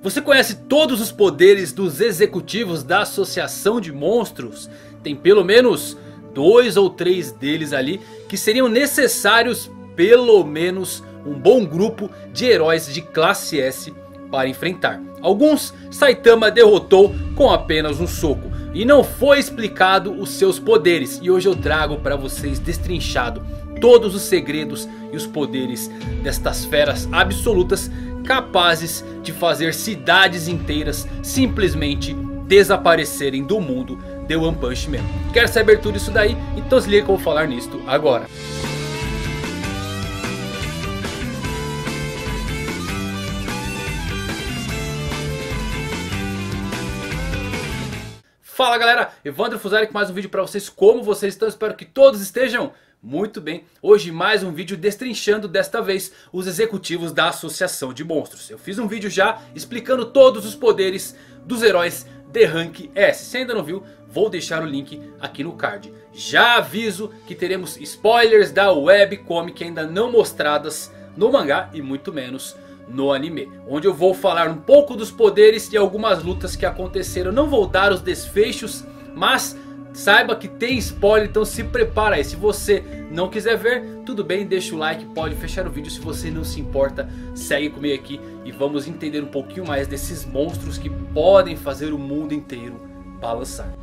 Você conhece todos os poderes dos executivos da Associação de Monstros? Tem pelo menos dois ou três deles ali que seriam necessários pelo menos um bom grupo de heróis de classe S para enfrentar. Alguns Saitama derrotou com apenas um soco e não foi explicado os seus poderes. E hoje eu trago para vocês destrinchado todos os segredos e os poderes destas feras absolutas capazes de fazer cidades inteiras simplesmente desaparecerem do mundo de One Punch Man. Quer saber tudo isso daí? Então se liga que eu vou falar nisto agora. Fala galera, Evandro Fuzari com mais um vídeo pra vocês, como vocês estão? Espero que todos estejam muito bem, hoje mais um vídeo destrinchando desta vez os executivos da Associação de Monstros. Eu fiz um vídeo já explicando todos os poderes dos heróis de Rank S. Se ainda não viu, vou deixar o link aqui no card. Já aviso que teremos spoilers da webcomic ainda não mostradas no mangá e muito menos no anime. Onde eu vou falar um pouco dos poderes e algumas lutas que aconteceram. não vou dar os desfechos, mas Saiba que tem spoiler, então se prepara aí. Se você não quiser ver, tudo bem, deixa o like, pode fechar o vídeo. Se você não se importa, segue comigo aqui e vamos entender um pouquinho mais desses monstros que podem fazer o mundo inteiro balançar.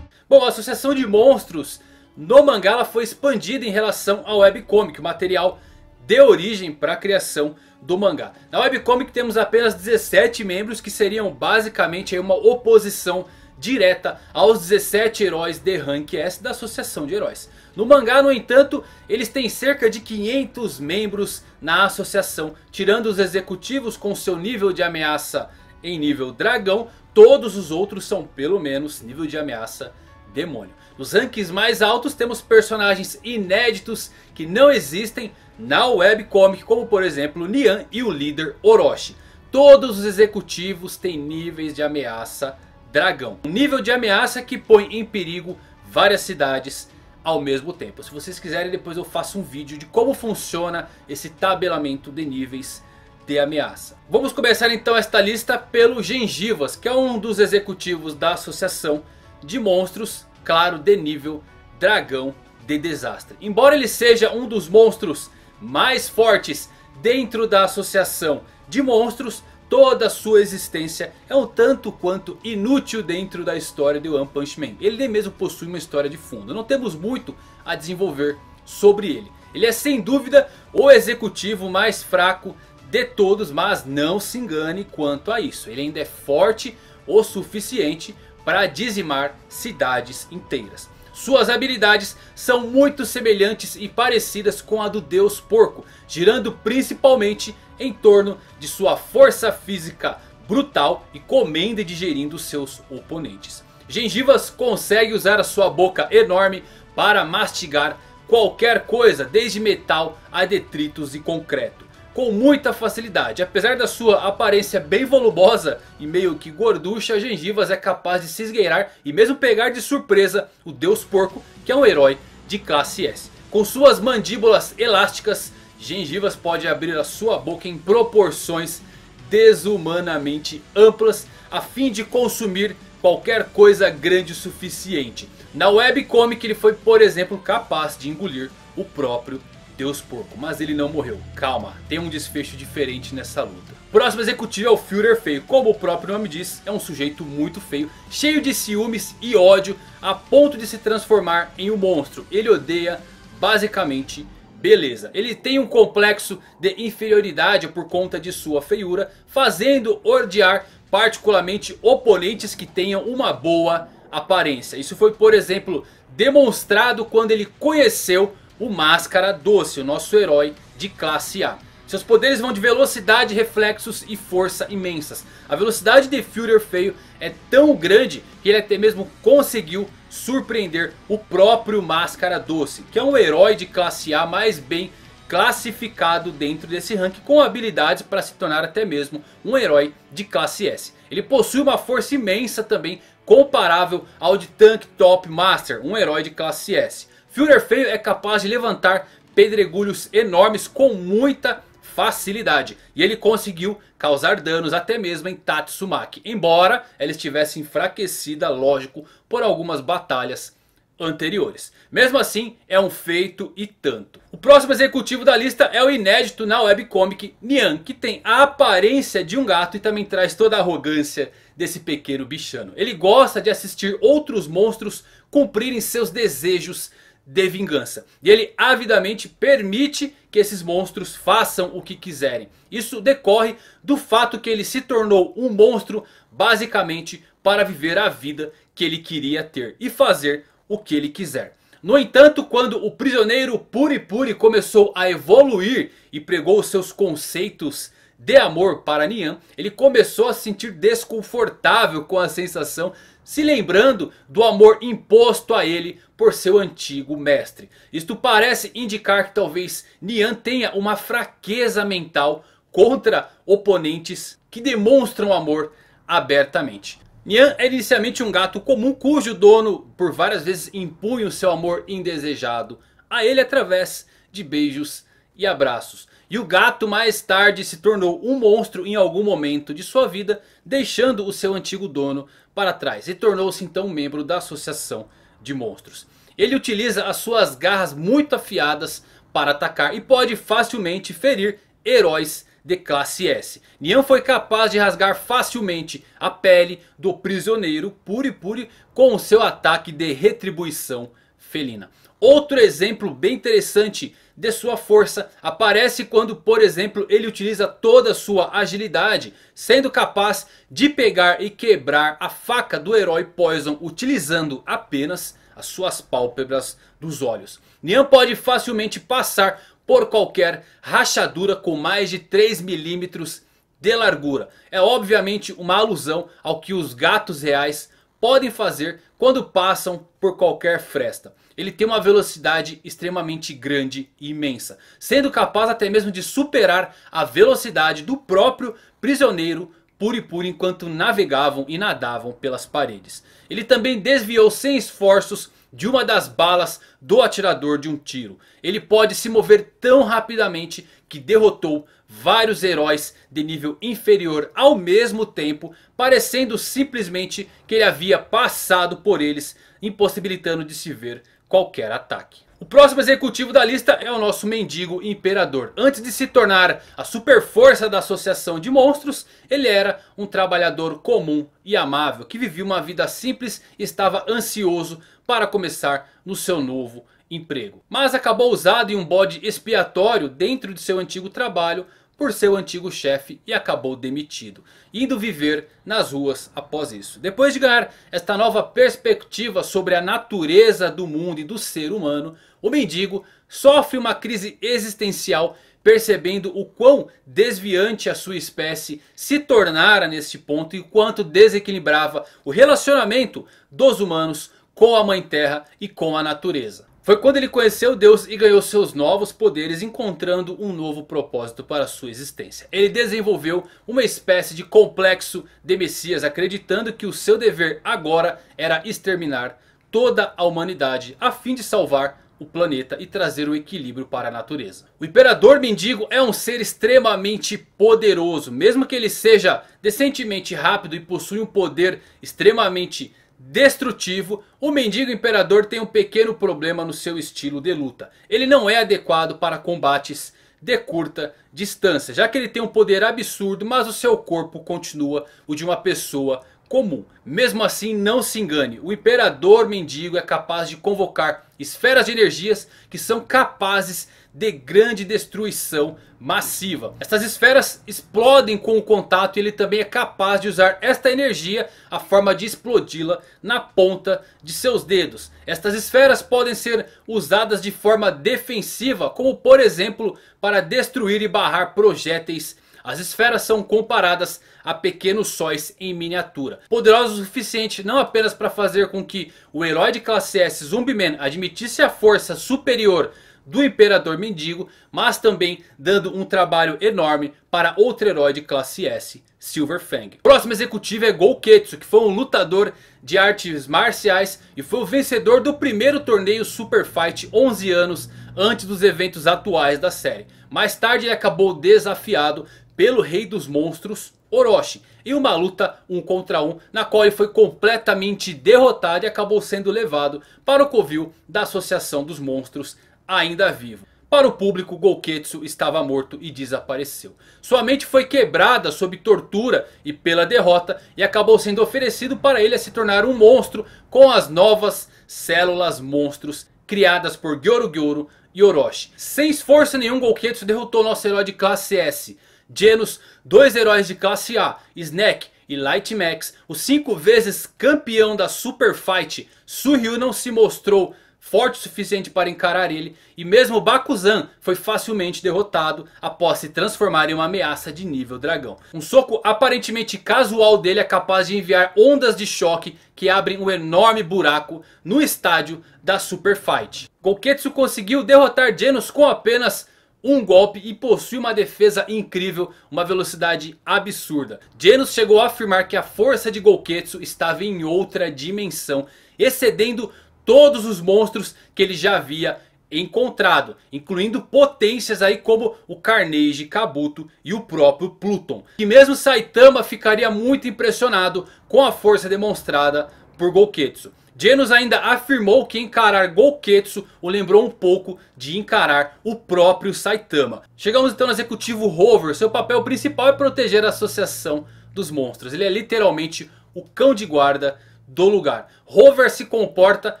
Bom, a Associação de Monstros no mangá foi expandida em relação ao webcomic. O material deu origem para a criação do mangá. Na webcomic temos apenas 17 membros que seriam basicamente uma oposição direta aos 17 heróis de Rank S da Associação de Heróis. No mangá, no entanto, eles têm cerca de 500 membros na associação, tirando os executivos com seu nível de ameaça em nível dragão, todos os outros são pelo menos nível de ameaça dragão demônio. Nos rankings mais altos temos personagens inéditos que não existem na webcomic, como por exemplo Nian e o líder Orochi. Todos os executivos têm níveis de ameaça dragão. Um nível de ameaça que põe em perigo várias cidades ao mesmo tempo. Se vocês quiserem depois eu faço um vídeo de como funciona esse tabelamento de níveis de ameaça. Vamos começar então esta lista pelo Gengivas, que é um dos executivos da associação de monstros, claro, de nível Dragão de Desastre. Embora ele seja um dos monstros mais fortes dentro da associação de monstros, toda a sua existência é um tanto quanto inútil dentro da história de One Punch Man. Ele nem mesmo possui uma história de fundo, não temos muito a desenvolver sobre ele. Ele é sem dúvida o executivo mais fraco de todos, mas não se engane quanto a isso. Ele ainda é forte o suficiente para dizimar cidades inteiras. Suas habilidades são muito semelhantes e parecidas com a do Deus Porco, girando principalmente em torno de sua força física brutal e comendo e digerindo seus oponentes. Gengivas consegue usar a sua boca enorme para mastigar qualquer coisa, desde metal a detritos e concreto com muita facilidade. Apesar da sua aparência bem volumosa e meio que gorducha, a Gengivas é capaz de se esgueirar e mesmo pegar de surpresa o Deus Porco, que é um herói de classe S. Com suas mandíbulas elásticas, Gengivas pode abrir a sua boca em proporções desumanamente amplas a fim de consumir qualquer coisa grande o suficiente. Na webcomic ele foi por exemplo capaz de engolir o próprio Deus porco, mas ele não morreu. Calma, tem um desfecho diferente nessa luta. próximo executivo é o Führer feio, como o próprio nome diz, é um sujeito muito feio, cheio de ciúmes e ódio, a ponto de se transformar em um monstro. Ele odeia basicamente beleza. Ele tem um complexo de inferioridade por conta de sua feiura, fazendo odiar particularmente oponentes que tenham uma boa aparência. Isso foi por exemplo demonstrado quando ele conheceu o Máscara Doce, o nosso herói de classe A. Seus poderes vão de velocidade, reflexos e força imensas. A velocidade de Führer Feio é tão grande que ele até mesmo conseguiu surpreender o próprio Máscara Doce. Que é um herói de classe A mais bem classificado dentro desse ranking com habilidades para se tornar até mesmo um herói de classe S. Ele possui uma força imensa também comparável ao de Tank Top Master, um herói de classe S. Führer feio é capaz de levantar pedregulhos enormes com muita facilidade. E ele conseguiu causar danos até mesmo em Tatsumaki. Embora ela estivesse enfraquecida, lógico, por algumas batalhas anteriores. Mesmo assim, é um feito e tanto. O próximo executivo da lista é o inédito na webcomic Nian. Que tem a aparência de um gato e também traz toda a arrogância desse pequeno bichano. Ele gosta de assistir outros monstros cumprirem seus desejos de vingança. E ele avidamente permite que esses monstros façam o que quiserem. Isso decorre do fato que ele se tornou um monstro basicamente para viver a vida que ele queria ter e fazer o que ele quiser. No entanto, quando o prisioneiro Puri Puri começou a evoluir e pregou seus conceitos de amor para Nian, ele começou a se sentir desconfortável com a sensação se lembrando do amor imposto a ele por seu antigo mestre. Isto parece indicar que talvez Nian tenha uma fraqueza mental contra oponentes que demonstram amor abertamente. Nian era é inicialmente um gato comum cujo dono por várias vezes impunha o seu amor indesejado a ele através de beijos e abraços. E o gato mais tarde se tornou um monstro em algum momento de sua vida deixando o seu antigo dono para trás e tornou-se então membro da Associação de Monstros. Ele utiliza as suas garras muito afiadas para atacar e pode facilmente ferir heróis de classe S. Nian foi capaz de rasgar facilmente a pele do prisioneiro Puri Puri com o seu ataque de retribuição felina. Outro exemplo bem interessante de sua força aparece quando, por exemplo, ele utiliza toda a sua agilidade, sendo capaz de pegar e quebrar a faca do herói Poison utilizando apenas as suas pálpebras dos olhos. Nyan pode facilmente passar por qualquer rachadura com mais de 3 milímetros de largura. É obviamente uma alusão ao que os gatos reais podem fazer quando passam por qualquer fresta. Ele tem uma velocidade extremamente grande e imensa, sendo capaz até mesmo de superar a velocidade do próprio prisioneiro puro e enquanto navegavam e nadavam pelas paredes. Ele também desviou sem esforços de uma das balas do atirador de um tiro. Ele pode se mover tão rapidamente que derrotou vários heróis de nível inferior ao mesmo tempo, parecendo simplesmente que ele havia passado por eles, impossibilitando de se ver qualquer ataque. O próximo executivo da lista é o nosso mendigo imperador. Antes de se tornar a super força da associação de monstros, ele era um trabalhador comum e amável que vivia uma vida simples e estava ansioso para começar no seu novo emprego. Mas acabou usado em um bode expiatório dentro de seu antigo trabalho por seu antigo chefe e acabou demitido, indo viver nas ruas após isso. Depois de ganhar esta nova perspectiva sobre a natureza do mundo e do ser humano, o mendigo sofre uma crise existencial percebendo o quão desviante a sua espécie se tornara neste ponto e quanto desequilibrava o relacionamento dos humanos com a Mãe Terra e com a natureza. Foi quando ele conheceu Deus e ganhou seus novos poderes encontrando um novo propósito para sua existência. Ele desenvolveu uma espécie de complexo de Messias acreditando que o seu dever agora era exterminar toda a humanidade a fim de salvar o planeta e trazer o equilíbrio para a natureza. O Imperador Mendigo é um ser extremamente poderoso. Mesmo que ele seja decentemente rápido e possui um poder extremamente destrutivo, o mendigo imperador tem um pequeno problema no seu estilo de luta. Ele não é adequado para combates de curta distância, já que ele tem um poder absurdo, mas o seu corpo continua o de uma pessoa comum. Mesmo assim, não se engane, o imperador mendigo é capaz de convocar esferas de energias que são capazes de de grande destruição massiva. Essas esferas explodem com o contato e ele também é capaz de usar esta energia a forma de explodi-la na ponta de seus dedos. Estas esferas podem ser usadas de forma defensiva como por exemplo para destruir e barrar projéteis as esferas são comparadas a pequenos sóis em miniatura. Poderosos o suficiente não apenas para fazer com que o herói de classe S Zumbiman admitisse a força superior do Imperador Mendigo, mas também dando um trabalho enorme para outro herói de classe S, Silver Fang. O próximo executivo é Gouketsu, que foi um lutador de artes marciais e foi o vencedor do primeiro torneio Super Fight 11 anos antes dos eventos atuais da série. Mais tarde ele acabou desafiado pelo Rei dos Monstros, Orochi. Em uma luta um contra um, na qual ele foi completamente derrotado e acabou sendo levado para o covil da Associação dos Monstros ainda vivo. Para o público, Gouketsu estava morto e desapareceu. Sua mente foi quebrada sob tortura e pela derrota e acabou sendo oferecido para ele a se tornar um monstro com as novas células monstros criadas por Gyoro Gyoro e Orochi. Sem esforço nenhum, Gouketsu derrotou nosso herói de classe S, Genos, dois heróis de classe A, Snack e Light Max, o cinco vezes campeão da Super Fight, Suhyu não se mostrou forte o suficiente para encarar ele e mesmo Bakuzan foi facilmente derrotado após se transformar em uma ameaça de nível dragão. Um soco aparentemente casual dele é capaz de enviar ondas de choque que abrem um enorme buraco no estádio da Super Fight. Goketsu conseguiu derrotar Genos com apenas um golpe e possui uma defesa incrível, uma velocidade absurda. Genos chegou a afirmar que a força de Goketsu estava em outra dimensão, excedendo todos os monstros que ele já havia encontrado, incluindo potências aí como o Carnage, Kabuto e o próprio Pluton. E mesmo Saitama ficaria muito impressionado com a força demonstrada por Gouketsu. Genos ainda afirmou que encarar Gouketsu o lembrou um pouco de encarar o próprio Saitama. Chegamos então no Executivo Rover. Seu papel principal é proteger a associação dos monstros. Ele é literalmente o cão de guarda do lugar. Rover se comporta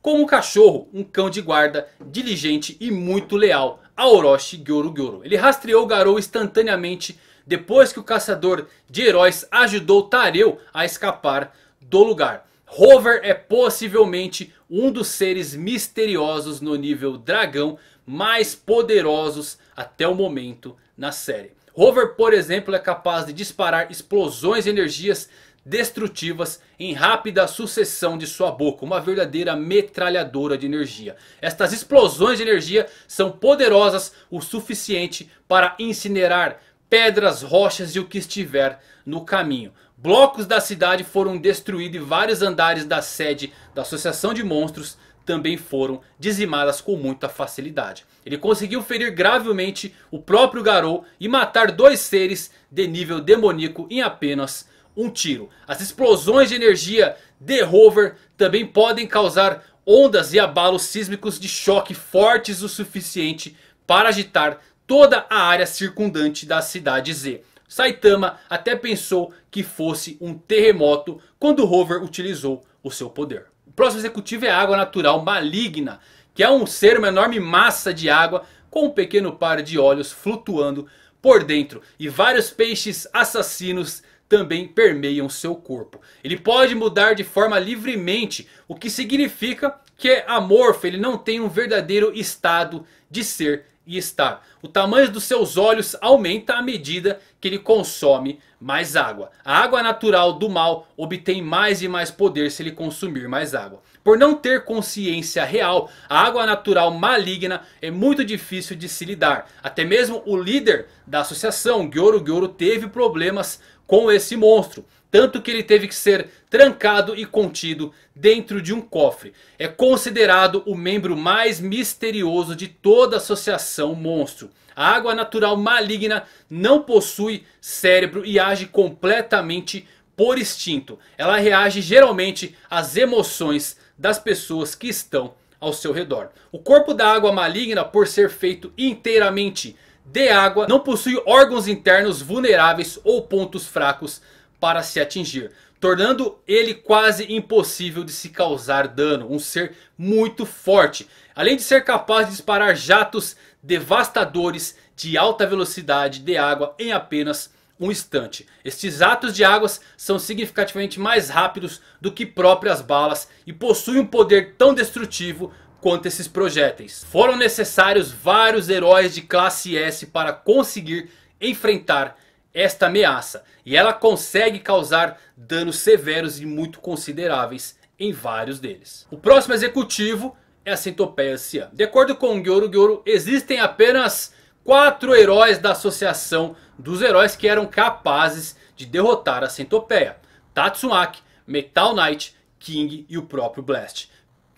como um cachorro, um cão de guarda, diligente e muito leal a Orochi Gyoru Gyoru. Ele rastreou Garou instantaneamente depois que o caçador de heróis ajudou Tareu a escapar do lugar. Rover é possivelmente um dos seres misteriosos no nível dragão mais poderosos até o momento na série. Rover, por exemplo, é capaz de disparar explosões e energias destrutivas em rápida sucessão de sua boca. Uma verdadeira metralhadora de energia. Estas explosões de energia são poderosas o suficiente para incinerar pedras, rochas e o que estiver no caminho. Blocos da cidade foram destruídos e vários andares da sede da Associação de Monstros também foram dizimadas com muita facilidade. Ele conseguiu ferir gravemente o próprio Garou e matar dois seres de nível demoníaco em apenas um tiro. As explosões de energia de rover também podem causar ondas e abalos sísmicos de choque fortes o suficiente para agitar toda a área circundante da cidade Z. Saitama até pensou que fosse um terremoto quando rover utilizou o seu poder. O próximo executivo é a água natural maligna, que é um ser, uma enorme massa de água com um pequeno par de olhos flutuando por dentro. E vários peixes assassinos também permeiam seu corpo. Ele pode mudar de forma livremente, o que significa que é amorfo, ele não tem um verdadeiro estado de ser e estar. O tamanho dos seus olhos aumenta à medida que ele consome mais água. A água natural do mal obtém mais e mais poder se ele consumir mais água. Por não ter consciência real, a água natural maligna é muito difícil de se lidar. Até mesmo o líder da associação, Gyoro Gyoro, teve problemas com esse monstro. Tanto que ele teve que ser trancado e contido dentro de um cofre. É considerado o membro mais misterioso de toda a associação monstro. A água natural maligna não possui cérebro e age completamente por instinto. Ela reage geralmente às emoções das pessoas que estão ao seu redor. O corpo da água maligna, por ser feito inteiramente de água não possui órgãos internos vulneráveis ou pontos fracos para se atingir. Tornando ele quase impossível de se causar dano. Um ser muito forte. Além de ser capaz de disparar jatos devastadores de alta velocidade de água em apenas um instante. Estes atos de águas são significativamente mais rápidos do que próprias balas. E possuem um poder tão destrutivo contra esses projéteis. Foram necessários vários heróis de classe S para conseguir enfrentar esta ameaça. E ela consegue causar danos severos e muito consideráveis em vários deles. O próximo executivo é a centopeia anciã. De acordo com Gyoro Gyoro, existem apenas quatro heróis da associação dos heróis que eram capazes de derrotar a centopeia. Tatsumaki, Metal Knight, King e o próprio Blast.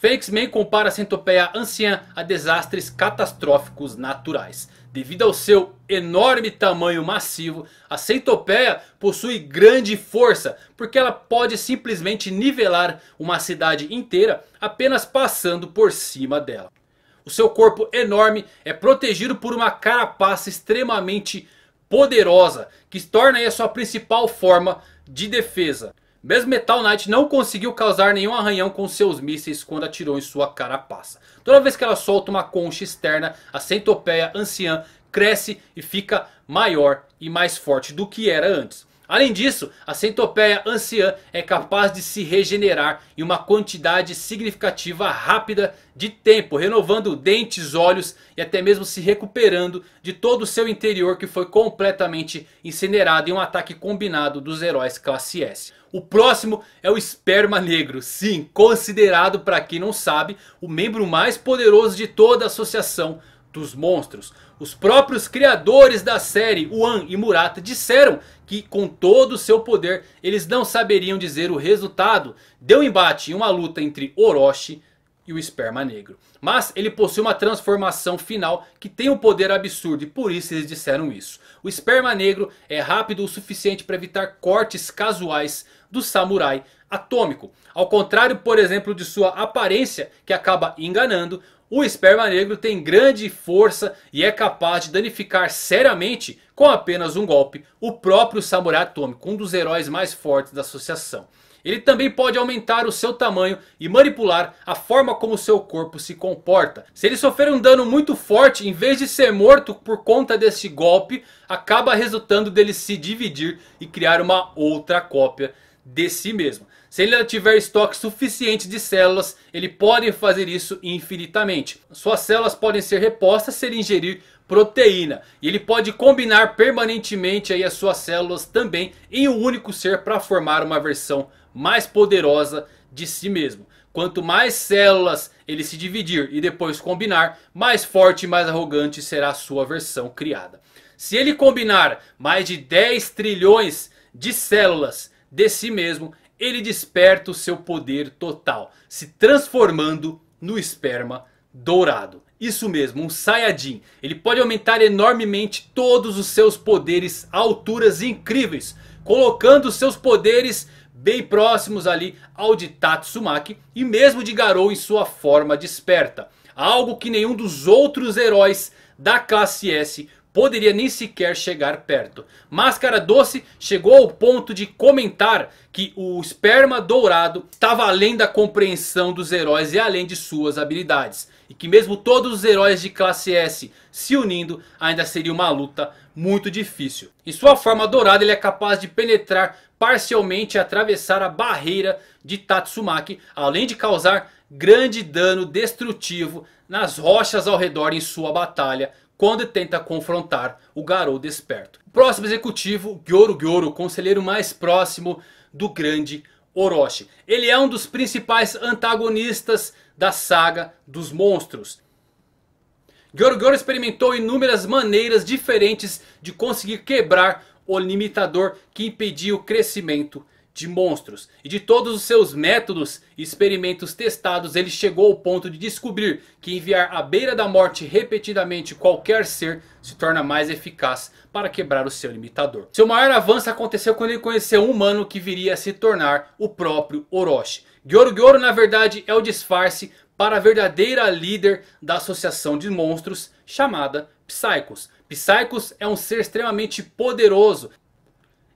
Fênix-Man compara a centopeia anciã a desastres catastróficos naturais. Devido ao seu enorme tamanho massivo, a centopeia possui grande força, porque ela pode simplesmente nivelar uma cidade inteira apenas passando por cima dela. O seu corpo enorme é protegido por uma carapaça extremamente poderosa, que torna a sua principal forma de defesa. Mesmo Metal Knight não conseguiu causar nenhum arranhão com seus mísseis quando atirou em sua carapaça. Toda vez que ela solta uma concha externa, a centopeia anciã cresce e fica maior e mais forte do que era antes. Além disso, a centopeia anciã é capaz de se regenerar em uma quantidade significativa rápida de tempo, renovando dentes, olhos e até mesmo se recuperando de todo o seu interior que foi completamente incinerado em um ataque combinado dos heróis classe S. O próximo é o Esperma Negro, sim, considerado para quem não sabe o membro mais poderoso de toda a associação dos monstros. Os próprios criadores da série, Wan e Murata, disseram que com todo o seu poder eles não saberiam dizer o resultado. de um embate em uma luta entre Orochi e o Esperma Negro. Mas ele possui uma transformação final que tem um poder absurdo e por isso eles disseram isso. O Esperma Negro é rápido o suficiente para evitar cortes casuais do Samurai Atômico. Ao contrário, por exemplo, de sua aparência que acaba enganando, o esperma negro tem grande força e é capaz de danificar seriamente com apenas um golpe o próprio samurai atômico, um dos heróis mais fortes da associação. Ele também pode aumentar o seu tamanho e manipular a forma como seu corpo se comporta. Se ele sofrer um dano muito forte, em vez de ser morto por conta deste golpe, acaba resultando dele se dividir e criar uma outra cópia de si mesmo. Se ele tiver estoque suficiente de células, ele pode fazer isso infinitamente. Suas células podem ser repostas se ele ingerir proteína. E ele pode combinar permanentemente aí as suas células também em um único ser para formar uma versão mais poderosa de si mesmo. Quanto mais células ele se dividir e depois combinar, mais forte e mais arrogante será a sua versão criada. Se ele combinar mais de 10 trilhões de células de si mesmo, ele desperta o seu poder total, se transformando no esperma dourado. Isso mesmo, um Saiyajin. Ele pode aumentar enormemente todos os seus poderes a alturas incríveis, colocando seus poderes bem próximos ali ao de Tatsumaki e mesmo de Garou em sua forma desperta. Algo que nenhum dos outros heróis da classe S poderia nem sequer chegar perto. Máscara Doce chegou ao ponto de comentar que o esperma dourado estava tá além da compreensão dos heróis e além de suas habilidades. E que mesmo todos os heróis de classe S se unindo ainda seria uma luta muito difícil. Em sua forma dourada ele é capaz de penetrar parcialmente e atravessar a barreira de Tatsumaki. Além de causar grande dano destrutivo nas rochas ao redor em sua batalha quando tenta confrontar o Garou Desperto. próximo executivo, Gyoro Gyoro, o conselheiro mais próximo do grande Orochi. Ele é um dos principais antagonistas da saga dos monstros. Gyoro Gyoro experimentou inúmeras maneiras diferentes de conseguir quebrar o limitador que impedia o crescimento de monstros. E de todos os seus métodos e experimentos testados, ele chegou ao ponto de descobrir que enviar à beira da morte repetidamente qualquer ser se torna mais eficaz para quebrar o seu limitador. Seu maior avanço aconteceu quando ele conheceu um humano que viria a se tornar o próprio Orochi. Gyoro Gyoro na verdade é o disfarce para a verdadeira líder da associação de monstros chamada Psychos. Psychos é um ser extremamente poderoso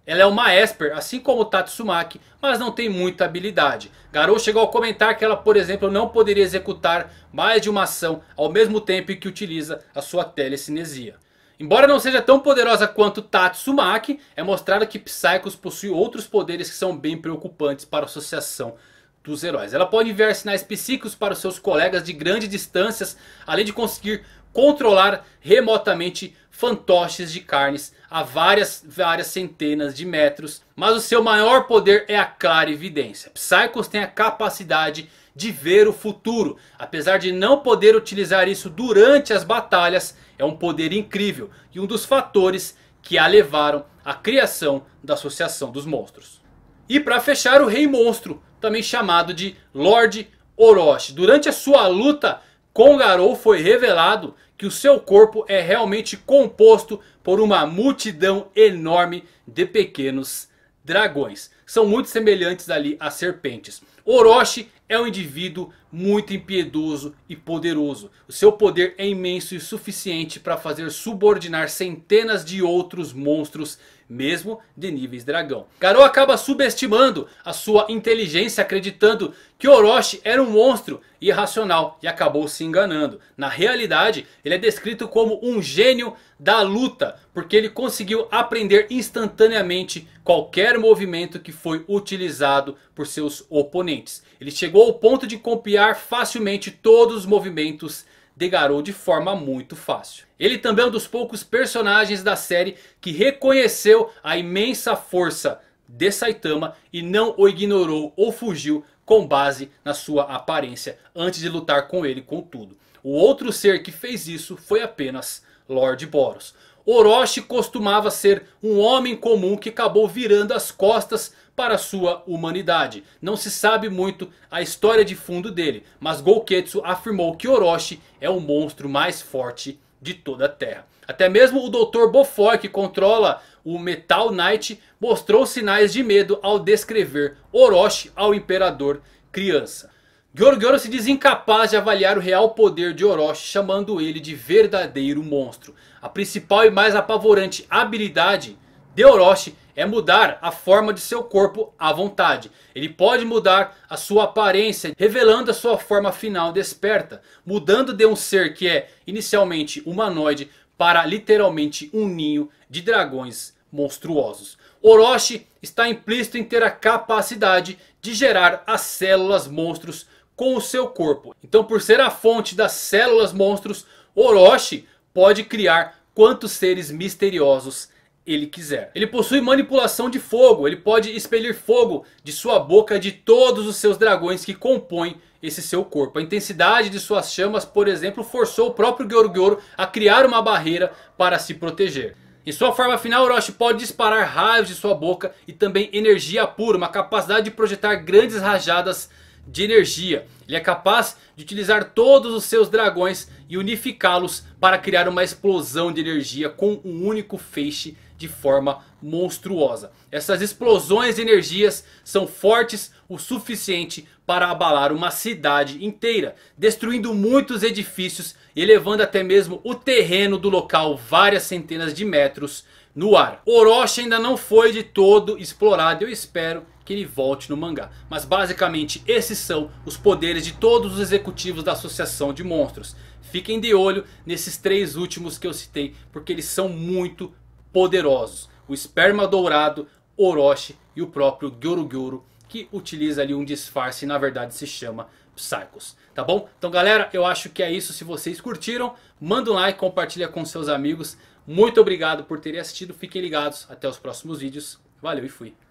ela é uma esper, assim como Tatsumaki, mas não tem muita habilidade. Garou chegou a comentar que ela, por exemplo, não poderia executar mais de uma ação ao mesmo tempo que utiliza a sua telecinesia. Embora não seja tão poderosa quanto Tatsumaki, é mostrado que Psychos possui outros poderes que são bem preocupantes para a associação dos heróis. Ela pode enviar sinais psíquicos para os seus colegas de grandes distâncias, além de conseguir controlar remotamente fantoches de carnes a várias, várias centenas de metros. Mas o seu maior poder é a clara evidência. Psychos tem a capacidade de ver o futuro. Apesar de não poder utilizar isso durante as batalhas, é um poder incrível. E um dos fatores que a levaram à criação da Associação dos Monstros. E para fechar o Rei Monstro, também chamado de Lord Orochi. Durante a sua luta com Garou foi revelado que o seu corpo é realmente composto por uma multidão enorme de pequenos dragões. São muito semelhantes ali a serpentes. Orochi é um indivíduo muito impiedoso e poderoso. O seu poder é imenso e suficiente para fazer subordinar centenas de outros monstros mesmo de níveis dragão. Garou acaba subestimando a sua inteligência acreditando que Orochi era um monstro irracional e acabou se enganando. Na realidade, ele é descrito como um gênio da luta, porque ele conseguiu aprender instantaneamente qualquer movimento que foi utilizado por seus oponentes. Ele chegou ao ponto de copiar facilmente todos os movimentos de Garou de forma muito fácil. Ele também é um dos poucos personagens da série que reconheceu a imensa força de Saitama e não o ignorou ou fugiu com base na sua aparência antes de lutar com ele contudo. O outro ser que fez isso foi apenas Lord Boros. Orochi costumava ser um homem comum que acabou virando as costas para sua humanidade. Não se sabe muito a história de fundo dele, mas Gouketsu afirmou que Orochi é o monstro mais forte de toda a Terra. Até mesmo o Dr. Beaufort, que controla o Metal Knight, mostrou sinais de medo ao descrever Orochi ao Imperador Criança. Gyorgyoro se diz incapaz de avaliar o real poder de Orochi, chamando ele de verdadeiro monstro. A principal e mais apavorante habilidade de Orochi é mudar a forma de seu corpo à vontade. Ele pode mudar a sua aparência, revelando a sua forma final desperta, mudando de um ser que é inicialmente humanoide para literalmente um ninho de dragões monstruosos. Orochi está implícito em ter a capacidade de gerar as células monstros com o seu corpo. Então por ser a fonte das células monstros, Orochi pode criar quantos seres misteriosos ele quiser. Ele possui manipulação de fogo, ele pode expelir fogo de sua boca de todos os seus dragões que compõem esse seu corpo. A intensidade de suas chamas, por exemplo, forçou o próprio Gyoro a criar uma barreira para se proteger. Em sua forma final, Orochi pode disparar raios de sua boca e também energia pura, uma capacidade de projetar grandes rajadas de energia. Ele é capaz de utilizar todos os seus dragões e unificá-los para criar uma explosão de energia com um único feixe de forma monstruosa. Essas explosões de energias são fortes o suficiente para abalar uma cidade inteira, destruindo muitos edifícios e elevando até mesmo o terreno do local várias centenas de metros no ar. Orochi ainda não foi de todo explorado eu espero que ele volte no mangá. Mas basicamente esses são os poderes de todos os executivos da Associação de Monstros. Fiquem de olho nesses três últimos que eu citei porque eles são muito poderosos. O Esperma Dourado, Orochi e o próprio Gyoro Gyoro que utiliza ali um disfarce e na verdade se chama Psychos. Tá bom? Então galera, eu acho que é isso. Se vocês curtiram, manda um like, compartilha com seus amigos. Muito obrigado por terem assistido. Fiquem ligados. Até os próximos vídeos. Valeu e fui.